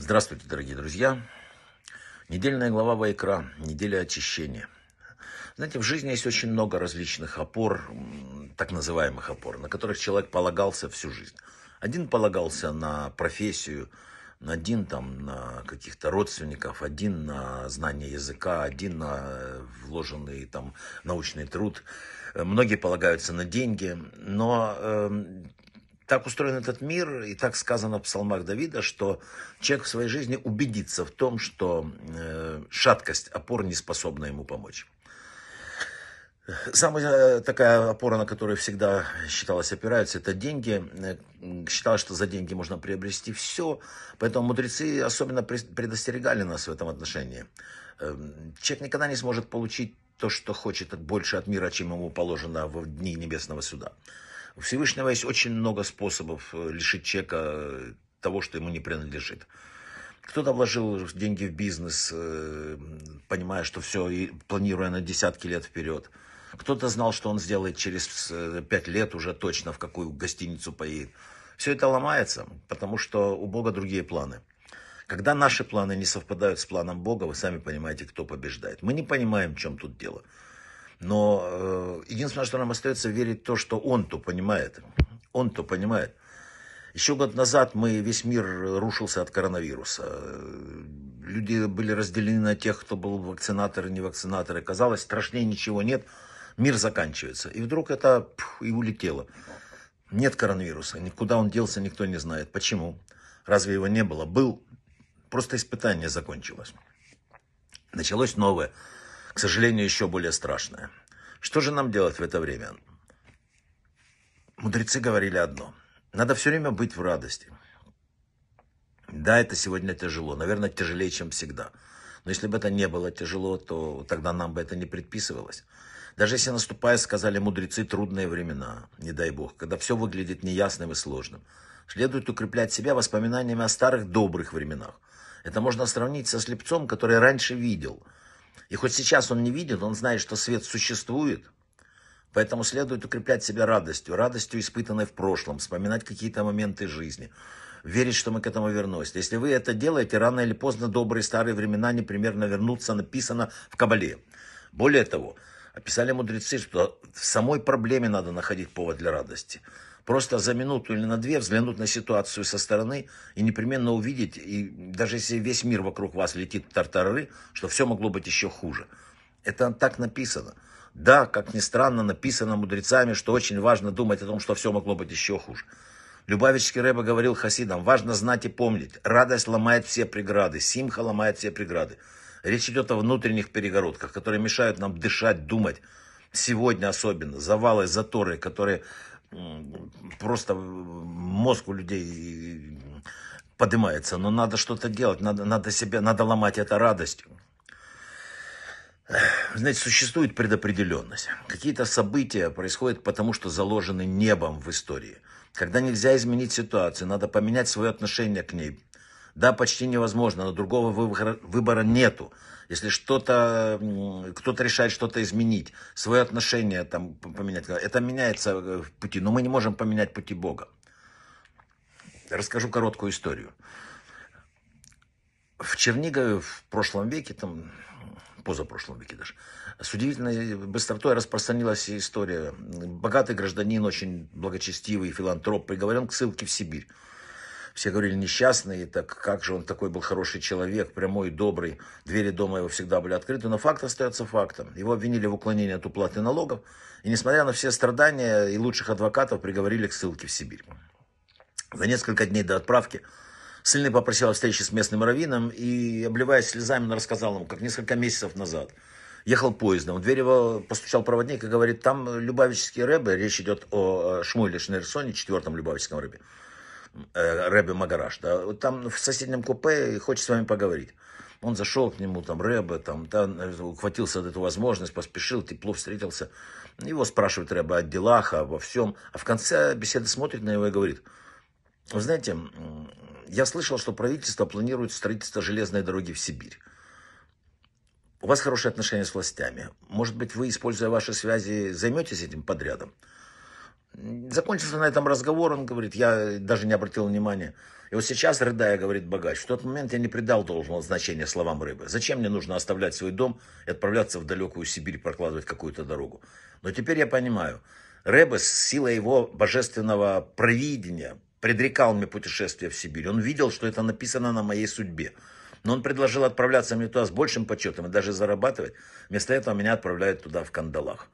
Здравствуйте, дорогие друзья. Недельная глава Вайкра, неделя очищения. Знаете, в жизни есть очень много различных опор, так называемых опор, на которых человек полагался всю жизнь. Один полагался на профессию, один там на каких-то родственников, один на знание языка, один на вложенный там научный труд. Многие полагаются на деньги, но эм, так устроен этот мир, и так сказано в псалмах Давида, что человек в своей жизни убедится в том, что э, шаткость опор не способна ему помочь. Самая э, такая опора, на которую всегда считалось опираются, это деньги. Э, считалось, что за деньги можно приобрести все, поэтому мудрецы особенно предостерегали нас в этом отношении. Э, человек никогда не сможет получить то, что хочет больше от мира, чем ему положено в дни небесного суда. У Всевышнего есть очень много способов э, лишить человека э, того, что ему не принадлежит. Кто-то вложил деньги в бизнес, э, понимая, что все, и планируя на десятки лет вперед. Кто-то знал, что он сделает через пять лет уже точно, в какую гостиницу поедет. Все это ломается, потому что у Бога другие планы. Когда наши планы не совпадают с планом Бога, вы сами понимаете, кто побеждает. Мы не понимаем, в чем тут дело. Но э, единственное, что нам остается верить то, что он-то понимает. Он-то понимает. Еще год назад мы, весь мир рушился от коронавируса. Э, люди были разделены на тех, кто был вакцинатор и не вакцинатор. И казалось, страшнее ничего нет, мир заканчивается. И вдруг это пфф, и улетело. Нет коронавируса, никуда он делся, никто не знает. Почему? Разве его не было? Был. Просто испытание закончилось. Началось новое к сожалению, еще более страшное. Что же нам делать в это время? Мудрецы говорили одно. Надо все время быть в радости. Да, это сегодня тяжело. Наверное, тяжелее, чем всегда. Но если бы это не было тяжело, то тогда нам бы это не предписывалось. Даже если наступает, сказали мудрецы, трудные времена, не дай бог, когда все выглядит неясным и сложным. Следует укреплять себя воспоминаниями о старых добрых временах. Это можно сравнить со слепцом, который раньше видел – и хоть сейчас он не видит, он знает, что свет существует. Поэтому следует укреплять себя радостью, радостью, испытанной в прошлом, вспоминать какие-то моменты жизни, верить, что мы к этому вернемся. Если вы это делаете, рано или поздно добрые старые времена непримерно вернутся, написано в Кабале. Более того, описали мудрецы, что в самой проблеме надо находить повод для радости – просто за минуту или на две взглянуть на ситуацию со стороны и непременно увидеть, и даже если весь мир вокруг вас летит в тартары, что все могло быть еще хуже. Это так написано. Да, как ни странно, написано мудрецами, что очень важно думать о том, что все могло быть еще хуже. Любавичский Рэба говорил хасидам, важно знать и помнить, радость ломает все преграды, симха ломает все преграды. Речь идет о внутренних перегородках, которые мешают нам дышать, думать, сегодня особенно, завалы, заторы, которые просто мозг у людей поднимается. Но надо что-то делать, надо, надо себя, надо ломать это радостью. Знаете, существует предопределенность. Какие-то события происходят потому, что заложены небом в истории. Когда нельзя изменить ситуацию, надо поменять свое отношение к ней, да, почти невозможно, но другого выбора, нету. Если что-то, кто-то решает что-то изменить, свое отношение там поменять, это меняется э, в пути, но мы не можем поменять пути Бога. Расскажу короткую историю. В Чернигове в прошлом веке, там, позапрошлом веке даже, с удивительной быстротой распространилась история. Богатый гражданин, очень благочестивый филантроп, приговорен к ссылке в Сибирь. Все говорили, несчастный, так как же он такой был хороший человек, прямой, добрый. Двери дома его всегда были открыты, но факт остается фактом. Его обвинили в уклонении от уплаты налогов, и несмотря на все страдания и лучших адвокатов, приговорили к ссылке в Сибирь. За несколько дней до отправки Сыльный попросил встречи с местным раввином и, обливаясь слезами, он рассказал ему, как несколько месяцев назад ехал поездом. В дверь его постучал проводник и говорит, там любавические рэбы, речь идет о Шмуиле Шнерсоне, четвертом любавическом рэбе. Э, Рэбе Магараш, да, там в соседнем купе хочет с вами поговорить. Он зашел к нему, там, Рэбе, там, да, э, ухватился за эту возможность, поспешил, тепло встретился. Его спрашивает Рэбе о делах, обо всем. А в конце беседы смотрит на него и говорит, вы знаете, я слышал, что правительство планирует строительство железной дороги в Сибирь. У вас хорошие отношения с властями. Может быть, вы, используя ваши связи, займетесь этим подрядом? Закончился на этом разговор, он говорит, я даже не обратил внимания. И вот сейчас, рыдая, говорит богач, в тот момент я не придал должного значения словам рыбы. Зачем мне нужно оставлять свой дом и отправляться в далекую Сибирь, прокладывать какую-то дорогу? Но теперь я понимаю, Рэбе с силой его божественного провидения предрекал мне путешествие в Сибирь. Он видел, что это написано на моей судьбе. Но он предложил отправляться мне туда с большим почетом и даже зарабатывать. Вместо этого меня отправляют туда в кандалах.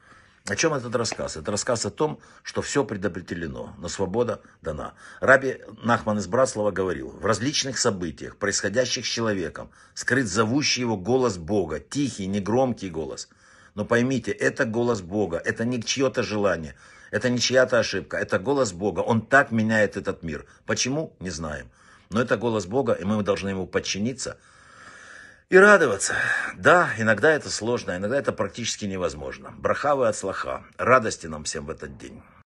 О чем этот рассказ? Это рассказ о том, что все предопределено, но свобода дана. Раби Нахман из Братслава говорил, в различных событиях, происходящих с человеком, скрыт зовущий его голос Бога, тихий, негромкий голос. Но поймите, это голос Бога, это не чье-то желание, это не чья-то ошибка, это голос Бога. Он так меняет этот мир. Почему? Не знаем. Но это голос Бога, и мы должны ему подчиниться – и радоваться. Да, иногда это сложно, иногда это практически невозможно. Брахавы от слаха. Радости нам всем в этот день.